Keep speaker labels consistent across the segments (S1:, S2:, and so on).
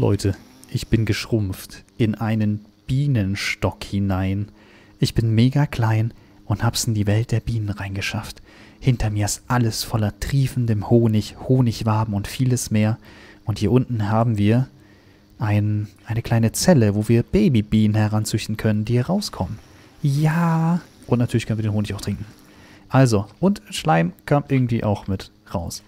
S1: Leute, ich bin geschrumpft in einen Bienenstock hinein. Ich bin mega klein und hab's in die Welt der Bienen reingeschafft. Hinter mir ist alles voller triefendem Honig, Honigwaben und vieles mehr. Und hier unten haben wir ein, eine kleine Zelle, wo wir Babybienen heranzüchten können, die hier rauskommen. Ja, und natürlich können wir den Honig auch trinken. Also, und Schleim kam irgendwie auch mit raus.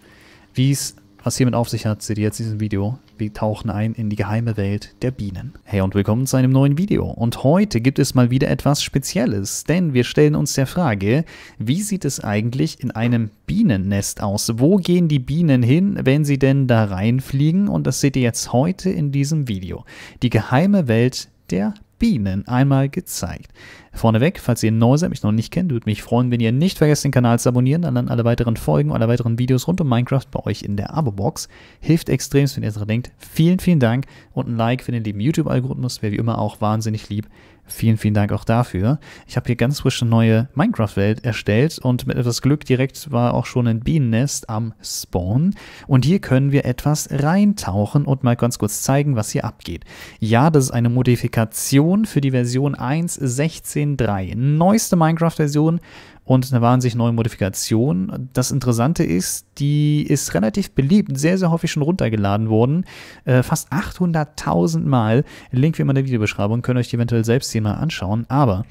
S1: Wie es was hiermit auf sich hat, seht ihr jetzt in diesem Video. Wir tauchen ein in die geheime Welt der Bienen. Hey und willkommen zu einem neuen Video. Und heute gibt es mal wieder etwas Spezielles, denn wir stellen uns der Frage, wie sieht es eigentlich in einem Bienennest aus? Wo gehen die Bienen hin, wenn sie denn da reinfliegen? Und das seht ihr jetzt heute in diesem Video. Die geheime Welt der Bienen. Bienen einmal gezeigt. Vorneweg, falls ihr neu seid, mich noch nicht kennt, würde mich freuen, wenn ihr nicht vergesst, den Kanal zu abonnieren, dann alle weiteren Folgen, alle weiteren Videos rund um Minecraft bei euch in der Abo-Box. Hilft extremst, wenn ihr daran denkt. Vielen, vielen Dank und ein Like für den lieben YouTube-Algorithmus, wäre wie immer auch wahnsinnig lieb. Vielen, vielen Dank auch dafür. Ich habe hier ganz frisch eine neue Minecraft-Welt erstellt und mit etwas Glück direkt war auch schon ein Bienennest am Spawn. Und hier können wir etwas reintauchen und mal ganz kurz zeigen, was hier abgeht. Ja, das ist eine Modifikation für die Version 1.16.3. Neueste Minecraft-Version und eine wahnsinnig neue Modifikation. Das Interessante ist, die ist relativ beliebt, sehr, sehr häufig schon runtergeladen worden. Äh, fast 800.000 Mal. Link wie immer in der Videobeschreibung, könnt ihr euch die eventuell selbst hier mal anschauen. Aber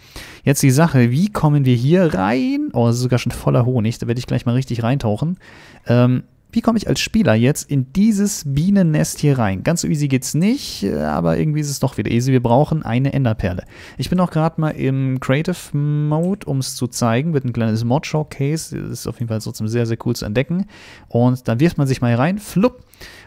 S1: jetzt die Sache, wie kommen wir hier rein? Oh, es ist sogar schon voller Honig, da werde ich gleich mal richtig reintauchen. Ähm, wie komme ich als Spieler jetzt in dieses Bienennest hier rein? Ganz so easy geht's nicht, äh, aber irgendwie ist es doch wieder easy. Wir brauchen eine Enderperle. Ich bin auch gerade mal im Creative Mode, um es zu zeigen, mit ein kleines Mod-Showcase. Das Ist auf jeden Fall trotzdem sehr, sehr cool zu entdecken. Und dann wirft man sich mal rein, flupp.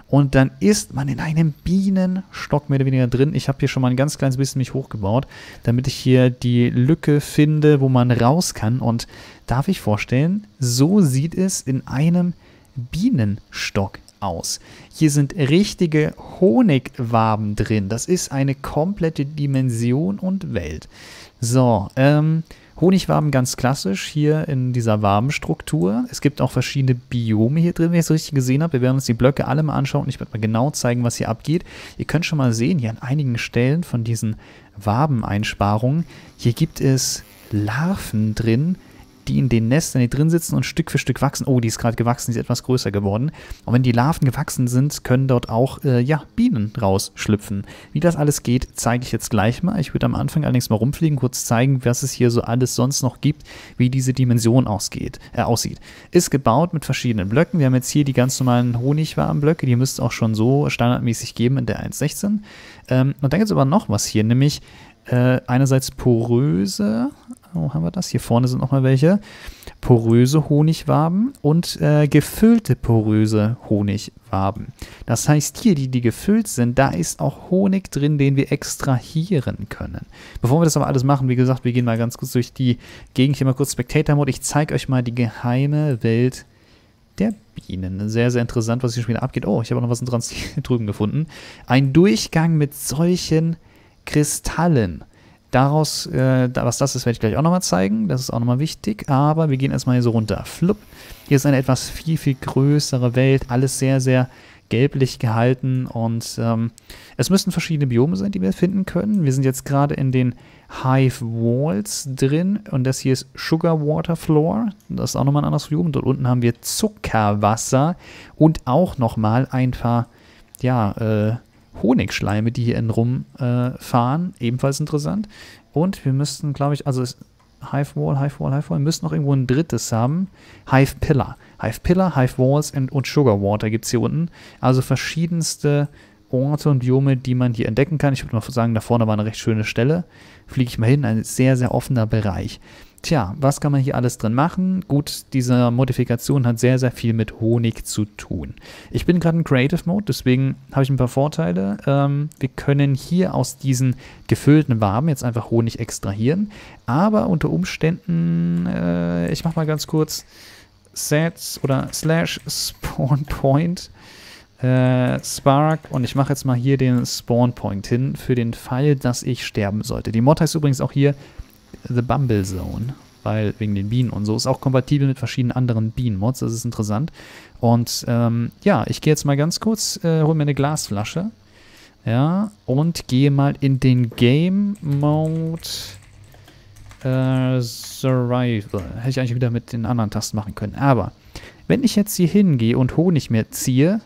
S1: Und dann ist man in einem Bienenstock mehr oder weniger drin. Ich habe hier schon mal ein ganz kleines bisschen mich hochgebaut, damit ich hier die Lücke finde, wo man raus kann. Und darf ich vorstellen, so sieht es in einem Bienenstock Bienenstock aus. Hier sind richtige Honigwaben drin. Das ist eine komplette Dimension und Welt. So, ähm, Honigwaben ganz klassisch hier in dieser Wabenstruktur. Es gibt auch verschiedene Biome hier drin, wenn ich es richtig gesehen habe. Wir werden uns die Blöcke alle mal anschauen und ich werde mal genau zeigen, was hier abgeht. Ihr könnt schon mal sehen, hier an einigen Stellen von diesen Wabeneinsparungen, hier gibt es Larven drin, die in den Nestern, die drin sitzen und Stück für Stück wachsen. Oh, die ist gerade gewachsen, die ist etwas größer geworden. Und wenn die Larven gewachsen sind, können dort auch äh, ja, Bienen rausschlüpfen. Wie das alles geht, zeige ich jetzt gleich mal. Ich würde am Anfang allerdings mal rumfliegen, kurz zeigen, was es hier so alles sonst noch gibt, wie diese Dimension ausgeht, äh, aussieht. Ist gebaut mit verschiedenen Blöcken. Wir haben jetzt hier die ganz normalen Honigwarmblöcke. die müsste es auch schon so standardmäßig geben in der 1.16. Ähm, und dann gibt es aber noch was hier, nämlich äh, einerseits poröse, wo haben wir das? Hier vorne sind nochmal welche. Poröse Honigwaben und äh, gefüllte poröse Honigwaben. Das heißt, hier, die, die gefüllt sind, da ist auch Honig drin, den wir extrahieren können. Bevor wir das aber alles machen, wie gesagt, wir gehen mal ganz kurz durch die Gegend. Hier mal kurz Spectator-Mode. Ich zeige euch mal die geheime Welt der Bienen. Sehr, sehr interessant, was hier schon wieder abgeht. Oh, ich habe auch noch was drüben gefunden. Ein Durchgang mit solchen Kristallen. Daraus, äh, was das ist, werde ich gleich auch nochmal zeigen. Das ist auch nochmal wichtig. Aber wir gehen erstmal hier so runter. Flupp. Hier ist eine etwas viel, viel größere Welt. Alles sehr, sehr gelblich gehalten. Und ähm, es müssten verschiedene Biome sein, die wir finden können. Wir sind jetzt gerade in den Hive Walls drin. Und das hier ist Sugar Water Floor. Das ist auch nochmal ein anderes Biom. Dort unten haben wir Zuckerwasser. Und auch nochmal ein paar, ja, äh, Honigschleime, die hier innen rumfahren. Äh, ebenfalls interessant. Und wir müssten, glaube ich, also Hive Wall, Hive Wall, Hive Wall, wir müssen noch irgendwo ein drittes haben. Hive Pillar. Hive Pillar, Hive Walls und, und Sugar Water gibt es hier unten. Also verschiedenste Orte und Biome, die man hier entdecken kann. Ich würde mal sagen, da vorne war eine recht schöne Stelle. Fliege ich mal hin, ein sehr, sehr offener Bereich. Tja, was kann man hier alles drin machen? Gut, diese Modifikation hat sehr, sehr viel mit Honig zu tun. Ich bin gerade in Creative Mode, deswegen habe ich ein paar Vorteile. Ähm, wir können hier aus diesen gefüllten Waben jetzt einfach Honig extrahieren. Aber unter Umständen, äh, ich mache mal ganz kurz Sets oder Slash Spawn Point äh, Spark und ich mache jetzt mal hier den Spawn Point hin für den Fall, dass ich sterben sollte. Die Mod heißt übrigens auch hier The Bumble Zone, weil wegen den Bienen und so. Ist auch kompatibel mit verschiedenen anderen Bienen-Mods, das ist interessant. Und ähm, ja, ich gehe jetzt mal ganz kurz, äh, hole mir eine Glasflasche. Ja, und gehe mal in den Game Mode äh, Survival. Hätte ich eigentlich wieder mit den anderen Tasten machen können. Aber wenn ich jetzt hier hingehe und Honig mir ziehe,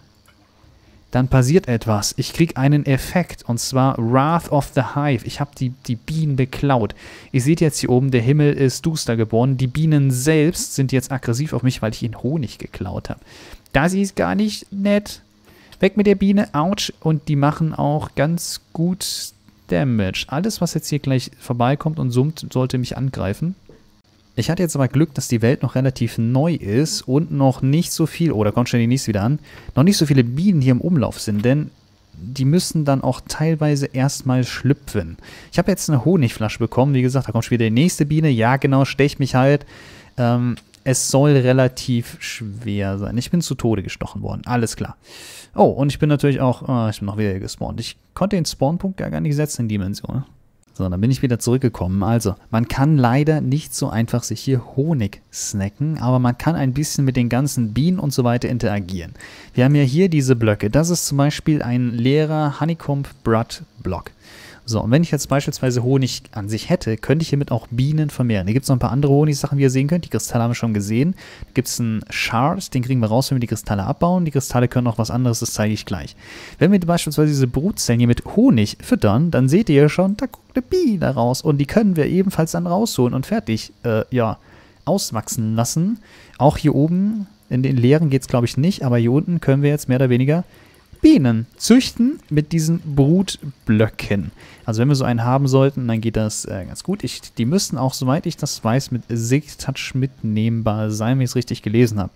S1: dann passiert etwas. Ich kriege einen Effekt und zwar Wrath of the Hive. Ich habe die, die Bienen beklaut. Ihr seht jetzt hier oben, der Himmel ist duster geworden. Die Bienen selbst sind jetzt aggressiv auf mich, weil ich ihnen Honig geklaut habe. Das ist gar nicht nett. Weg mit der Biene, ouch. Und die machen auch ganz gut Damage. Alles, was jetzt hier gleich vorbeikommt und summt, sollte mich angreifen. Ich hatte jetzt aber Glück, dass die Welt noch relativ neu ist und noch nicht so viel, oder oh, kommt schon die nächste wieder an, noch nicht so viele Bienen hier im Umlauf sind, denn die müssen dann auch teilweise erstmal schlüpfen. Ich habe jetzt eine Honigflasche bekommen, wie gesagt, da kommt schon wieder die nächste Biene, ja genau, stech mich halt. Ähm, es soll relativ schwer sein. Ich bin zu Tode gestochen worden, alles klar. Oh, und ich bin natürlich auch, äh, ich bin noch wieder gespawnt. Ich konnte den Spawnpunkt gar nicht setzen in Dimension. So, dann bin ich wieder zurückgekommen. Also, man kann leider nicht so einfach sich hier Honig snacken, aber man kann ein bisschen mit den ganzen Bienen und so weiter interagieren. Wir haben ja hier diese Blöcke. Das ist zum Beispiel ein leerer Honeycomb Brut Block. So, und wenn ich jetzt beispielsweise Honig an sich hätte, könnte ich hiermit auch Bienen vermehren. Hier gibt es noch ein paar andere Honigsachen, wie ihr sehen könnt. Die Kristalle haben wir schon gesehen. Da gibt es einen Shard, den kriegen wir raus, wenn wir die Kristalle abbauen. Die Kristalle können auch was anderes, das zeige ich gleich. Wenn wir beispielsweise diese Brutzellen hier mit Honig füttern, dann seht ihr ja schon, da guckt eine Biene raus. Und die können wir ebenfalls dann rausholen und fertig, äh, ja, auswachsen lassen. Auch hier oben in den leeren geht es, glaube ich, nicht, aber hier unten können wir jetzt mehr oder weniger Bienen züchten mit diesen Brutblöcken. Also wenn wir so einen haben sollten, dann geht das äh, ganz gut. Ich, die müssten auch, soweit ich das weiß, mit Sig-Touch mitnehmbar sein, wenn ich es richtig gelesen habe.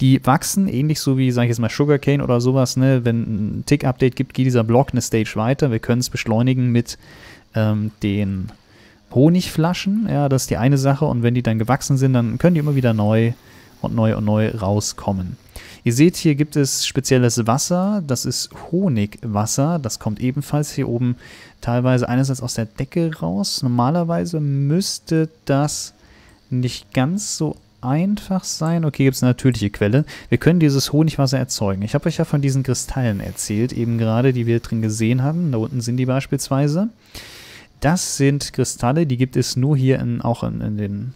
S1: Die wachsen, ähnlich so wie, sage ich jetzt mal, Sugarcane oder sowas. Ne? Wenn ein Tick-Update gibt, geht dieser Block eine Stage weiter. Wir können es beschleunigen mit ähm, den Honigflaschen. Ja, das ist die eine Sache. Und wenn die dann gewachsen sind, dann können die immer wieder neu und neu und neu rauskommen. Ihr seht, hier gibt es spezielles Wasser. Das ist Honigwasser. Das kommt ebenfalls hier oben teilweise einerseits aus der Decke raus. Normalerweise müsste das nicht ganz so einfach sein. Okay, gibt es eine natürliche Quelle. Wir können dieses Honigwasser erzeugen. Ich habe euch ja von diesen Kristallen erzählt, eben gerade, die wir drin gesehen haben. Da unten sind die beispielsweise. Das sind Kristalle, die gibt es nur hier in, auch in, in den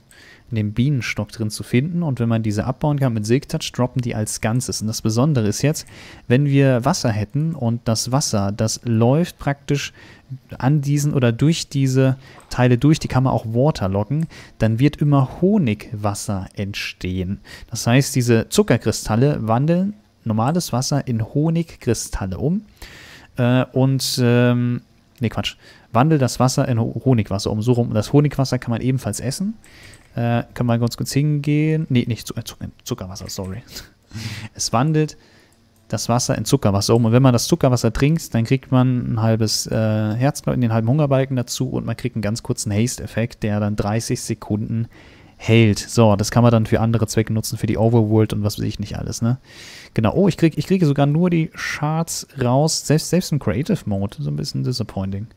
S1: in dem Bienenstock drin zu finden. Und wenn man diese abbauen kann mit Silk Touch, droppen die als Ganzes. Und das Besondere ist jetzt, wenn wir Wasser hätten und das Wasser, das läuft praktisch an diesen oder durch diese Teile durch, die kann man auch Water locken, dann wird immer Honigwasser entstehen. Das heißt, diese Zuckerkristalle wandeln normales Wasser in Honigkristalle um äh, und, ähm, ne Quatsch, wandelt das Wasser in Honigwasser um. So rum. Das Honigwasser kann man ebenfalls essen. Äh, kann man ganz kurz hingehen. Nee, nicht äh, Zuckerwasser, sorry. es wandelt das Wasser in Zuckerwasser um. Und wenn man das Zuckerwasser trinkt, dann kriegt man ein halbes äh, Herz, in den halben Hungerbalken dazu und man kriegt einen ganz kurzen Haste-Effekt, der dann 30 Sekunden hält. So, das kann man dann für andere Zwecke nutzen, für die Overworld und was weiß ich nicht alles, ne? Genau. Oh, ich, krieg, ich kriege sogar nur die Shards raus, selbst, selbst im Creative Mode. So ein bisschen disappointing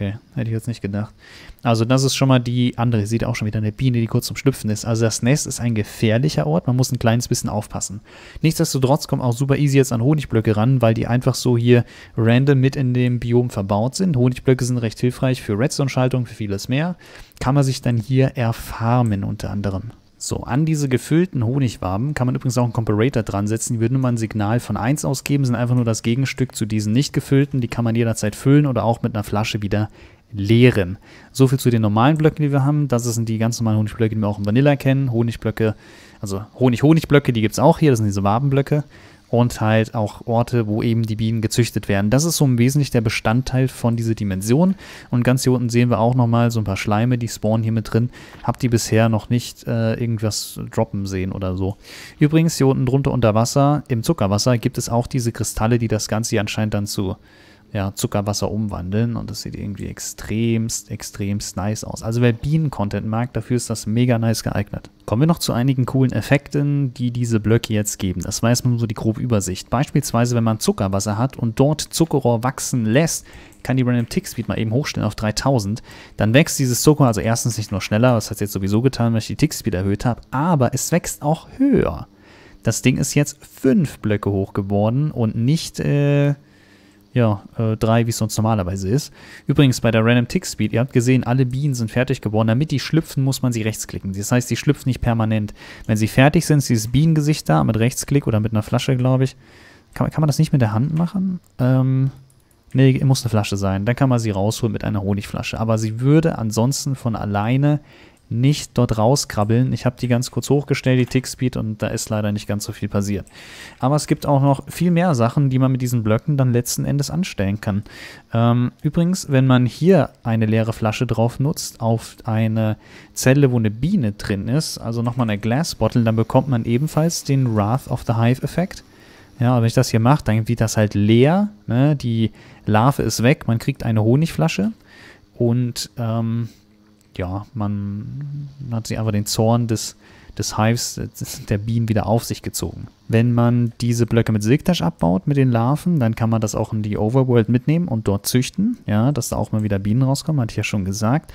S1: okay. Hätte ich jetzt nicht gedacht. Also das ist schon mal die andere. Sieht auch schon wieder eine Biene, die kurz zum Schlüpfen ist. Also das Nest ist ein gefährlicher Ort. Man muss ein kleines bisschen aufpassen. Nichtsdestotrotz kommen auch super easy jetzt an Honigblöcke ran, weil die einfach so hier random mit in dem Biom verbaut sind. Honigblöcke sind recht hilfreich für Redstone-Schaltung, für vieles mehr. Kann man sich dann hier erfarmen unter anderem. So, an diese gefüllten Honigwaben kann man übrigens auch einen Comparator dran setzen. Die würden immer ein Signal von 1 ausgeben, sind einfach nur das Gegenstück zu diesen nicht gefüllten. Die kann man jederzeit füllen oder auch mit einer Flasche wieder leeren. So viel zu den normalen Blöcken, die wir haben. Das sind die ganz normalen Honigblöcke, die wir auch in Vanilla kennen. Honigblöcke, also Honig-Honigblöcke, die gibt es auch hier. Das sind diese Wabenblöcke und halt auch Orte, wo eben die Bienen gezüchtet werden. Das ist so im Wesentlichen der Bestandteil von dieser Dimension. Und ganz hier unten sehen wir auch nochmal so ein paar Schleime, die spawnen hier mit drin. Hab die bisher noch nicht äh, irgendwas droppen sehen oder so. Übrigens hier unten drunter unter Wasser, im Zuckerwasser, gibt es auch diese Kristalle, die das Ganze hier anscheinend dann zu ja, Zuckerwasser umwandeln und das sieht irgendwie extremst, extremst nice aus. Also wer Bienen-Content mag, dafür ist das mega nice geeignet. Kommen wir noch zu einigen coolen Effekten, die diese Blöcke jetzt geben. Das war jetzt mal so die grobe Übersicht. Beispielsweise, wenn man Zuckerwasser hat und dort Zuckerrohr wachsen lässt, kann die Random Tick Speed mal eben hochstellen auf 3000. Dann wächst dieses Zucker also erstens nicht nur schneller, das hat es jetzt sowieso getan, weil ich die Tick Speed erhöht habe, aber es wächst auch höher. Das Ding ist jetzt fünf Blöcke hoch geworden und nicht äh, ja, äh, drei, wie es sonst normalerweise ist. Übrigens bei der Random Tick Speed, ihr habt gesehen, alle Bienen sind fertig geworden. Damit die schlüpfen, muss man sie rechtsklicken. Das heißt, sie schlüpfen nicht permanent. Wenn sie fertig sind, ist dieses Bienengesicht da mit Rechtsklick oder mit einer Flasche, glaube ich. Kann, kann man das nicht mit der Hand machen? Ähm, nee, muss eine Flasche sein. Dann kann man sie rausholen mit einer Honigflasche. Aber sie würde ansonsten von alleine nicht dort rauskrabbeln. Ich habe die ganz kurz hochgestellt, die Tickspeed, und da ist leider nicht ganz so viel passiert. Aber es gibt auch noch viel mehr Sachen, die man mit diesen Blöcken dann letzten Endes anstellen kann. Ähm, übrigens, wenn man hier eine leere Flasche drauf nutzt, auf eine Zelle, wo eine Biene drin ist, also nochmal eine Glass Bottle, dann bekommt man ebenfalls den Wrath of the Hive-Effekt. Ja, wenn ich das hier mache, dann wird das halt leer. Ne? Die Larve ist weg, man kriegt eine Honigflasche. Und ähm, ja, man hat sich einfach den Zorn des, des Hives, der Bienen wieder auf sich gezogen. Wenn man diese Blöcke mit Silktasch abbaut, mit den Larven, dann kann man das auch in die Overworld mitnehmen und dort züchten, ja, dass da auch mal wieder Bienen rauskommen, hatte ich ja schon gesagt.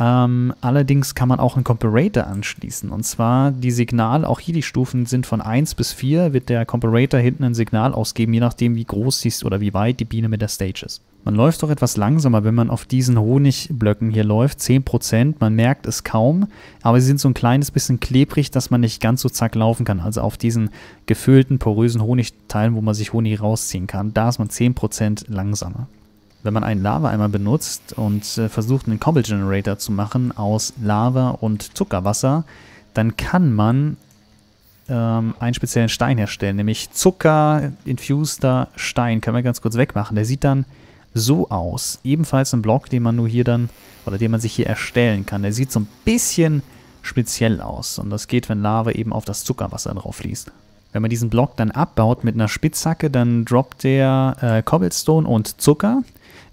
S1: Ähm, allerdings kann man auch einen Comparator anschließen. Und zwar die Signale, auch hier die Stufen sind von 1 bis 4, wird der Comparator hinten ein Signal ausgeben, je nachdem, wie groß sie ist oder wie weit die Biene mit der Stage ist. Man läuft doch etwas langsamer, wenn man auf diesen Honigblöcken hier läuft. 10%, man merkt es kaum, aber sie sind so ein kleines bisschen klebrig, dass man nicht ganz so zack laufen kann. Also auf diesen gefüllten, porösen Honigteilen, wo man sich Honig rausziehen kann, da ist man 10% langsamer. Wenn man einen Lava-Eimer benutzt und äh, versucht, einen Cobble Generator zu machen aus Lava und Zuckerwasser, dann kann man ähm, einen speziellen Stein herstellen, nämlich zucker infuser Stein. Können wir ganz kurz wegmachen. Der sieht dann so aus. Ebenfalls ein Block, den man nur hier dann, oder den man sich hier erstellen kann. Der sieht so ein bisschen speziell aus. Und das geht, wenn Lava eben auf das Zuckerwasser drauf fließt. Wenn man diesen Block dann abbaut mit einer Spitzhacke, dann droppt der äh, Cobblestone und Zucker.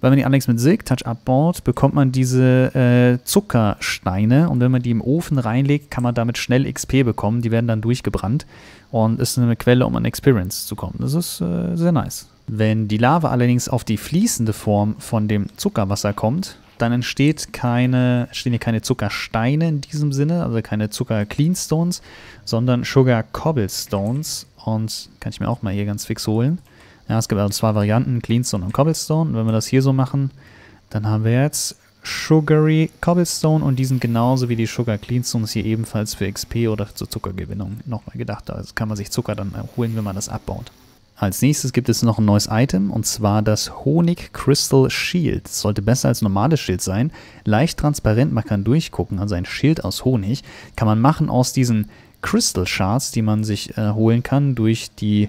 S1: Wenn man die allerdings mit Silk Touch abbaut, bekommt man diese äh, Zuckersteine und wenn man die im Ofen reinlegt, kann man damit schnell XP bekommen. Die werden dann durchgebrannt und ist eine Quelle, um an Experience zu kommen. Das ist äh, sehr nice. Wenn die Lava allerdings auf die fließende Form von dem Zuckerwasser kommt, dann entsteht keine, entstehen hier keine Zuckersteine in diesem Sinne, also keine Zucker-Cleanstones, sondern Sugar-Cobblestones. Und kann ich mir auch mal hier ganz fix holen. Ja, es gibt also zwei Varianten, Cleanstone und Cobblestone. Und wenn wir das hier so machen, dann haben wir jetzt Sugary Cobblestone und die sind genauso wie die Sugar Cleanstones hier ebenfalls für XP oder zur Zuckergewinnung nochmal gedacht. Also kann man sich Zucker dann holen, wenn man das abbaut. Als nächstes gibt es noch ein neues Item und zwar das Honig Crystal Shield. Das sollte besser als normales Schild sein. Leicht transparent, man kann durchgucken, also ein Schild aus Honig. Kann man machen aus diesen Crystal Shards, die man sich äh, holen kann durch die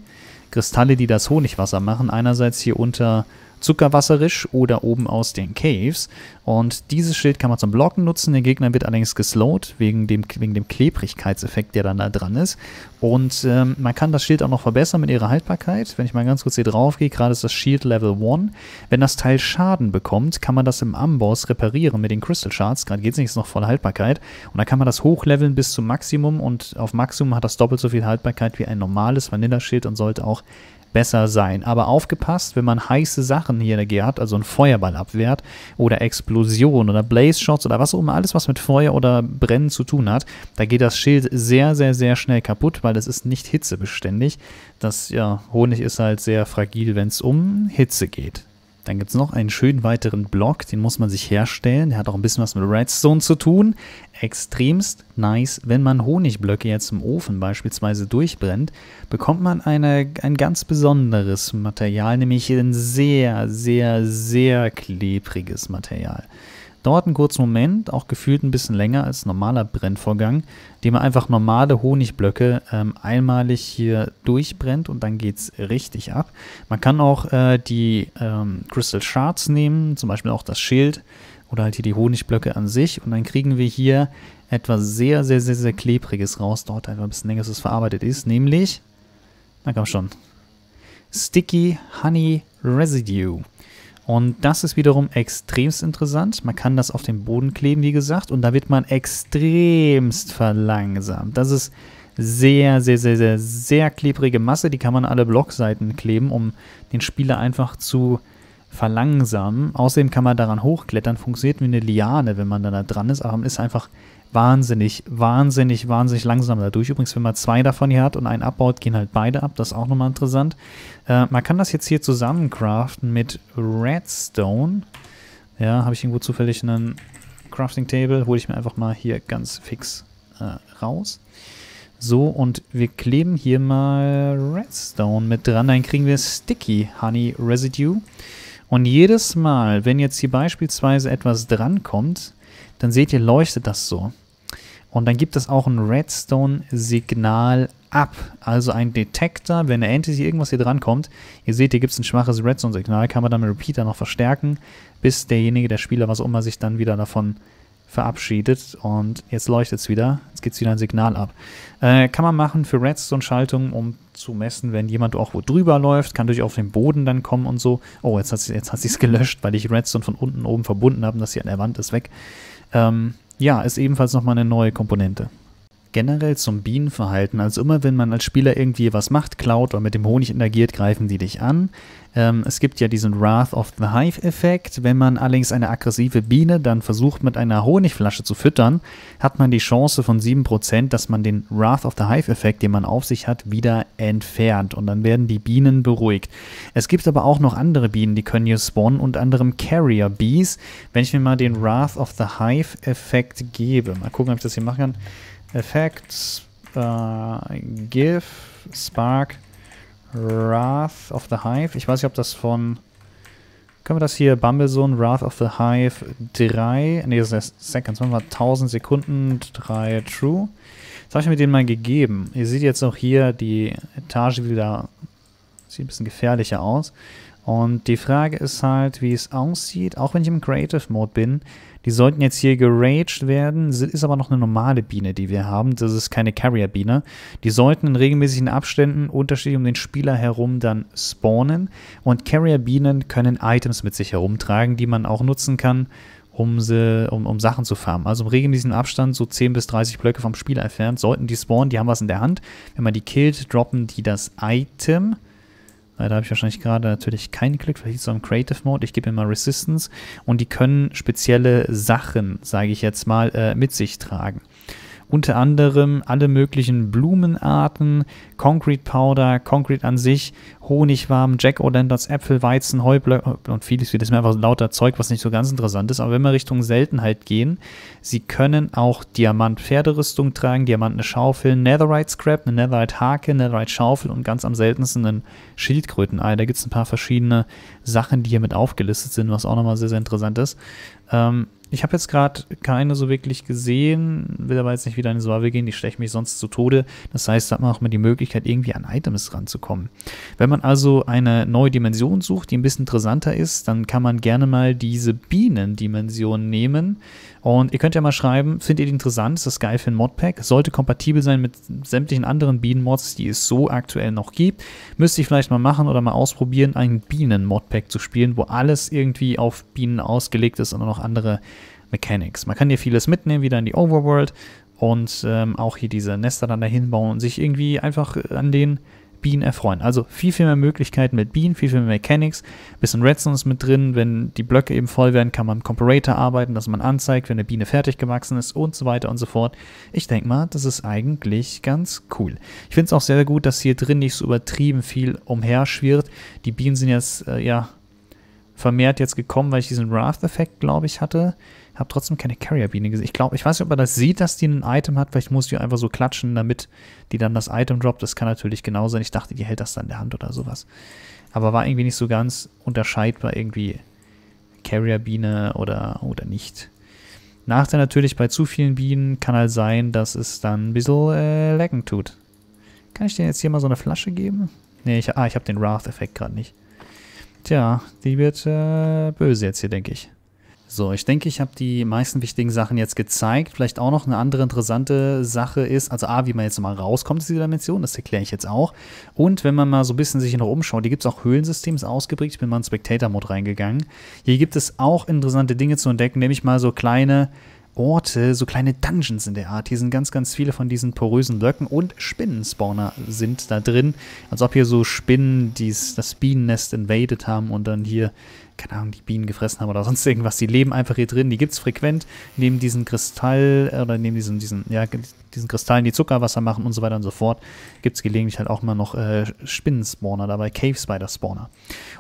S1: Kristalle, die das Honigwasser machen. Einerseits hier unter zuckerwasserisch oder oben aus den Caves. Und dieses Schild kann man zum Blocken nutzen. Der Gegner wird allerdings geslowt wegen dem, wegen dem Klebrigkeitseffekt, der dann da dran ist. Und ähm, man kann das Schild auch noch verbessern mit ihrer Haltbarkeit. Wenn ich mal ganz kurz hier drauf gehe, gerade ist das Shield Level 1. Wenn das Teil Schaden bekommt, kann man das im Amboss reparieren mit den Crystal Shards. Gerade geht es nicht, ist noch voll Haltbarkeit. Und dann kann man das hochleveln bis zum Maximum und auf Maximum hat das doppelt so viel Haltbarkeit wie ein normales Vanilla-Schild und sollte auch besser sein. Aber aufgepasst, wenn man heiße Sachen hier in der G hat, also einen Feuerball abwehrt oder Explosion oder Blaze Shots oder was auch immer, alles was mit Feuer oder Brennen zu tun hat, da geht das Schild sehr, sehr, sehr schnell kaputt, weil es ist nicht hitzebeständig. Das, ja, Honig ist halt sehr fragil, wenn es um Hitze geht. Dann gibt es noch einen schönen weiteren Block, den muss man sich herstellen. Der hat auch ein bisschen was mit Redstone zu tun. Extremst nice, wenn man Honigblöcke jetzt im Ofen beispielsweise durchbrennt, bekommt man eine, ein ganz besonderes Material, nämlich ein sehr, sehr, sehr klebriges Material. Dauert einen kurzen Moment, auch gefühlt ein bisschen länger als normaler Brennvorgang, indem man einfach normale Honigblöcke ähm, einmalig hier durchbrennt und dann geht es richtig ab. Man kann auch äh, die ähm, Crystal Shards nehmen, zum Beispiel auch das Schild oder halt hier die Honigblöcke an sich und dann kriegen wir hier etwas sehr, sehr, sehr, sehr Klebriges raus. Dauert einfach ein bisschen länger, bis es verarbeitet ist, nämlich, na komm schon, Sticky Honey Residue. Und das ist wiederum extremst interessant. Man kann das auf den Boden kleben, wie gesagt, und da wird man extremst verlangsamt. Das ist sehr, sehr, sehr, sehr, sehr klebrige Masse. Die kann man alle Blockseiten kleben, um den Spieler einfach zu verlangsamen. Außerdem kann man daran hochklettern, funktioniert wie eine Liane, wenn man da dran ist, aber man ist einfach wahnsinnig, wahnsinnig, wahnsinnig langsam dadurch. Übrigens, wenn man zwei davon hier hat und einen abbaut, gehen halt beide ab. Das ist auch nochmal interessant. Äh, man kann das jetzt hier zusammen craften mit Redstone. Ja, habe ich irgendwo zufällig einen Crafting Table. Hole ich mir einfach mal hier ganz fix äh, raus. So, und wir kleben hier mal Redstone mit dran. Dann kriegen wir Sticky Honey Residue. Und jedes Mal, wenn jetzt hier beispielsweise etwas drankommt, dann seht ihr, leuchtet das so. Und dann gibt es auch ein Redstone-Signal ab. Also ein Detektor, wenn eine Entity irgendwas hier drankommt, ihr seht, hier gibt es ein schwaches Redstone-Signal, kann man dann mit Repeater noch verstärken, bis derjenige, der Spieler, was auch immer, sich dann wieder davon verabschiedet und jetzt leuchtet es wieder. Jetzt geht es wieder ein Signal ab. Äh, kann man machen für Redstone-Schaltungen, um zu messen, wenn jemand auch wo drüber läuft, kann durch auf den Boden dann kommen und so. Oh, jetzt hat sie jetzt es gelöscht, weil ich Redstone von unten oben verbunden habe und das hier an der Wand ist weg. Ähm, ja, ist ebenfalls nochmal eine neue Komponente generell zum Bienenverhalten. Also immer, wenn man als Spieler irgendwie was macht, klaut oder mit dem Honig interagiert, greifen die dich an. Ähm, es gibt ja diesen Wrath of the Hive-Effekt. Wenn man allerdings eine aggressive Biene dann versucht, mit einer Honigflasche zu füttern, hat man die Chance von 7%, dass man den Wrath of the Hive-Effekt, den man auf sich hat, wieder entfernt. Und dann werden die Bienen beruhigt. Es gibt aber auch noch andere Bienen, die können hier spawnen, unter anderem Carrier Bees. Wenn ich mir mal den Wrath of the Hive-Effekt gebe, mal gucken, ob ich das hier machen kann. Effects, äh, Give, Spark, Wrath of the Hive. Ich weiß nicht, ob das von... Können wir das hier, Bumblezone, Wrath of the Hive 3, nee, das ist Seconds, machen wir 1000 Sekunden, 3 True. Jetzt habe ich mir den mal gegeben. Ihr seht jetzt auch hier die Etage wieder, sieht ein bisschen gefährlicher aus. Und die Frage ist halt, wie es aussieht, auch wenn ich im Creative Mode bin, die sollten jetzt hier geraged werden. Das ist aber noch eine normale Biene, die wir haben. Das ist keine Carrier-Biene. Die sollten in regelmäßigen Abständen unterschiedlich um den Spieler herum dann spawnen. Und Carrier-Bienen können Items mit sich herumtragen, die man auch nutzen kann, um, sie, um, um Sachen zu farmen. Also im regelmäßigen Abstand, so 10 bis 30 Blöcke vom Spieler entfernt, sollten die spawnen. Die haben was in der Hand. Wenn man die killt, droppen die das Item da habe ich wahrscheinlich gerade natürlich keinen Glück, vielleicht so im Creative Mode. Ich gebe immer Resistance und die können spezielle Sachen, sage ich jetzt mal, äh, mit sich tragen unter anderem alle möglichen Blumenarten, Concrete Powder, Concrete an sich, Honigwarm, Jack O'Lanterns, Äpfel, Weizen, Heublöcke und vieles, vieles mehr, einfach lauter Zeug, was nicht so ganz interessant ist. Aber wenn wir Richtung Seltenheit gehen, sie können auch Diamant-Pferderüstung tragen, Diamantene Schaufel, Netherite-Scrap, eine Netherite-Hake, Netherite-Schaufel und ganz am seltensten ein Schildkrötenei. Da gibt es ein paar verschiedene Sachen, die hier mit aufgelistet sind, was auch nochmal sehr, sehr interessant ist. Ähm, ich habe jetzt gerade keine so wirklich gesehen, will aber jetzt nicht wieder in die Soave gehen, die stechen mich sonst zu Tode. Das heißt, da hat man auch mal die Möglichkeit, irgendwie an Items ranzukommen. Wenn man also eine neue Dimension sucht, die ein bisschen interessanter ist, dann kann man gerne mal diese Bienendimension nehmen. Und ihr könnt ja mal schreiben, findet ihr die interessant? Ist das geil für ein Modpack? Sollte kompatibel sein mit sämtlichen anderen Bienenmods, die es so aktuell noch gibt. Müsste ich vielleicht mal machen oder mal ausprobieren, ein Bienen-Modpack zu spielen, wo alles irgendwie auf Bienen ausgelegt ist und noch andere Mechanics. Man kann hier vieles mitnehmen, wieder in die Overworld und ähm, auch hier diese Nester dann dahin bauen und sich irgendwie einfach an den Bienen erfreuen. Also viel, viel mehr Möglichkeiten mit Bienen, viel, viel mehr Mechanics, bisschen Redstone ist mit drin. Wenn die Blöcke eben voll werden, kann man im Comparator arbeiten, dass man anzeigt, wenn eine Biene fertig gewachsen ist und so weiter und so fort. Ich denke mal, das ist eigentlich ganz cool. Ich finde es auch sehr sehr gut, dass hier drin nicht so übertrieben viel umherschwirrt. Die Bienen sind jetzt, äh, ja, vermehrt jetzt gekommen, weil ich diesen wrath effekt glaube ich, hatte. Habe trotzdem keine Carrier-Biene gesehen. Ich glaube, ich weiß nicht, ob man das sieht, dass die ein Item hat. Vielleicht muss die einfach so klatschen, damit die dann das Item droppt. Das kann natürlich genau sein. Ich dachte, die hält das dann in der Hand oder sowas. Aber war irgendwie nicht so ganz unterscheidbar irgendwie Carrier-Biene oder, oder nicht. Nachteil natürlich bei zu vielen Bienen kann halt sein, dass es dann ein bisschen äh, lecken tut. Kann ich denen jetzt hier mal so eine Flasche geben? Nee, ich, ah, ich habe den Wrath-Effekt gerade nicht. Tja, die wird äh, böse jetzt hier, denke ich. So, ich denke, ich habe die meisten wichtigen Sachen jetzt gezeigt. Vielleicht auch noch eine andere interessante Sache ist, also A, wie man jetzt mal rauskommt aus dieser Dimension, das erkläre ich jetzt auch. Und wenn man mal so ein bisschen sich noch umschaut, hier gibt es auch Höhlensystems ist ausgeprägt. Ich bin mal in Spectator-Mode reingegangen. Hier gibt es auch interessante Dinge zu entdecken, nämlich mal so kleine Orte, so kleine Dungeons in der Art. Hier sind ganz, ganz viele von diesen porösen Blöcken und Spinnenspawner sind da drin. Als ob hier so Spinnen, die das Bienennest invaded haben und dann hier keine Ahnung, die Bienen gefressen haben oder sonst irgendwas. Die leben einfach hier drin. Die gibt es frequent neben diesen Kristall äh, oder neben diesen, diesen, ja, diesen Kristallen, die Zuckerwasser machen und so weiter und so fort. Gibt es gelegentlich halt auch mal noch äh, Spinnenspawner dabei, Cave Spider Spawner.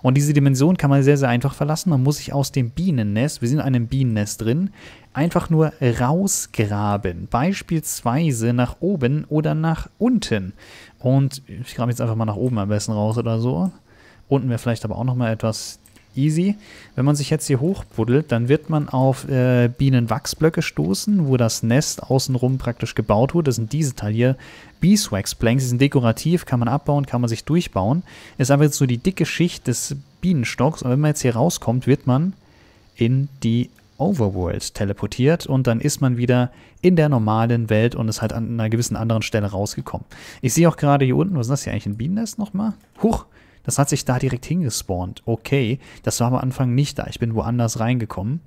S1: Und diese Dimension kann man sehr, sehr einfach verlassen. Man muss sich aus dem Bienennest, wir sind in einem Bienennest drin, einfach nur rausgraben. Beispielsweise nach oben oder nach unten. Und ich grabe jetzt einfach mal nach oben am besten raus oder so. Unten wäre vielleicht aber auch nochmal etwas easy. Wenn man sich jetzt hier hochbuddelt, dann wird man auf äh, Bienenwachsblöcke stoßen, wo das Nest außenrum praktisch gebaut wurde. Das sind diese Teil hier. Beeswax Planks, die sind dekorativ, kann man abbauen, kann man sich durchbauen. Ist einfach jetzt so die dicke Schicht des Bienenstocks. Und wenn man jetzt hier rauskommt, wird man in die Overworld teleportiert und dann ist man wieder in der normalen Welt und ist halt an einer gewissen anderen Stelle rausgekommen. Ich sehe auch gerade hier unten, was ist das hier eigentlich, ein Bienennest nochmal? Huch, das hat sich da direkt hingespawnt. Okay, das war am Anfang nicht da. Ich bin woanders reingekommen.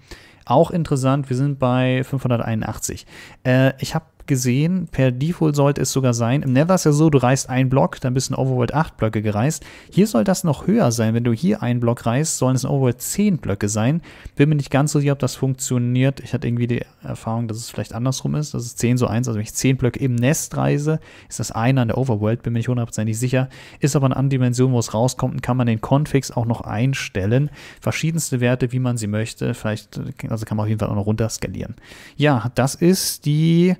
S1: Auch interessant, wir sind bei 581. Äh, ich habe gesehen. Per Default sollte es sogar sein. Im Nether ist ja so, du reißt einen Block, dann bist du in Overworld 8 Blöcke gereist. Hier soll das noch höher sein. Wenn du hier einen Block reißt, sollen es in Overworld 10 Blöcke sein. Bin mir nicht ganz so sicher, ob das funktioniert. Ich hatte irgendwie die Erfahrung, dass es vielleicht andersrum ist. Das ist 10 so 1. Also wenn ich 10 Blöcke im Nest reise, ist das einer in der Overworld. Bin mir nicht hundertprozentig sicher. Ist aber eine andere Dimension, wo es rauskommt. Und kann man den Configs auch noch einstellen. Verschiedenste Werte, wie man sie möchte. Vielleicht, also kann man auf jeden Fall auch noch runterskalieren. Ja, das ist die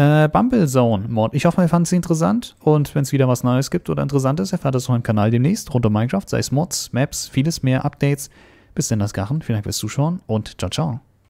S1: äh, Zone mod Ich hoffe, ihr fandet sie interessant und wenn es wieder was Neues gibt oder Interessantes, erfahrt es auf meinem Kanal demnächst rund um Minecraft, sei es Mods, Maps, vieles mehr, Updates. Bis dann, das Gachen, vielen Dank fürs Zuschauen und ciao, ciao.